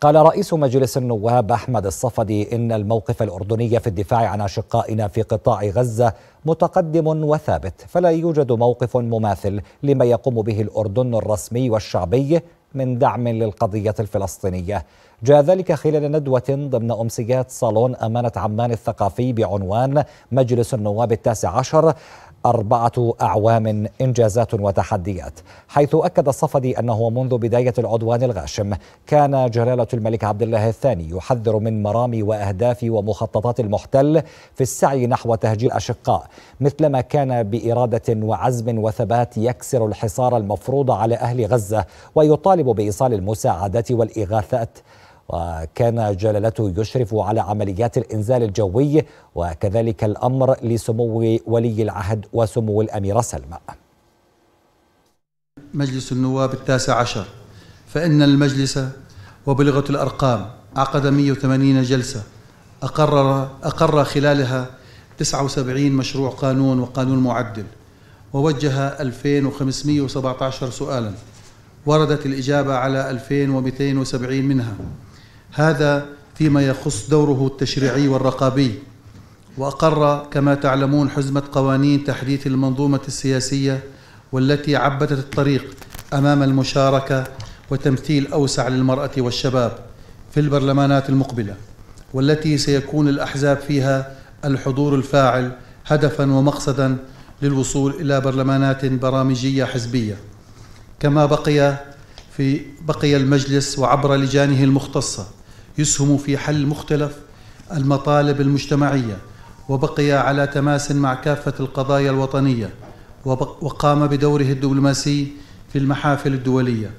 قال رئيس مجلس النواب احمد الصفدي ان الموقف الاردني في الدفاع عن اشقائنا في قطاع غزه متقدم وثابت فلا يوجد موقف مماثل لما يقوم به الاردن الرسمي والشعبي من دعم للقضيه الفلسطينيه جاء ذلك خلال ندوة ضمن أمسيات صالون أمانة عمان الثقافي بعنوان مجلس النواب التاسع عشر أربعة أعوام إنجازات وتحديات حيث أكد الصفدي أنه منذ بداية العدوان الغاشم كان جلالة الملك عبد الله الثاني يحذر من مرامي وأهداف ومخططات المحتل في السعي نحو تهجير الأشقاء مثلما كان بإرادة وعزم وثبات يكسر الحصار المفروض على أهل غزة ويطالب بإيصال المساعدات والإغاثات وكان جلالته يشرف على عمليات الإنزال الجوي وكذلك الأمر لسمو ولي العهد وسمو الأميرة سلمى مجلس النواب التاسع عشر فإن المجلس وبلغة الأرقام عقد 180 جلسة أقرر, أقر خلالها 79 مشروع قانون وقانون معدل ووجه 2517 سؤالا وردت الإجابة على 2270 منها هذا فيما يخص دوره التشريعي والرقابي واقر كما تعلمون حزمه قوانين تحديث المنظومه السياسيه والتي عبتت الطريق امام المشاركه وتمثيل اوسع للمراه والشباب في البرلمانات المقبله والتي سيكون الاحزاب فيها الحضور الفاعل هدفا ومقصدا للوصول الى برلمانات برامجيه حزبيه كما بقي في بقي المجلس وعبر لجانه المختصه يسهم في حل مختلف المطالب المجتمعيه وبقي على تماس مع كافه القضايا الوطنيه وقام بدوره الدبلوماسي في المحافل الدوليه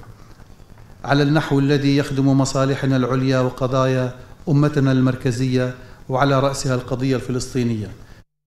على النحو الذي يخدم مصالحنا العليا وقضايا امتنا المركزيه وعلى راسها القضيه الفلسطينيه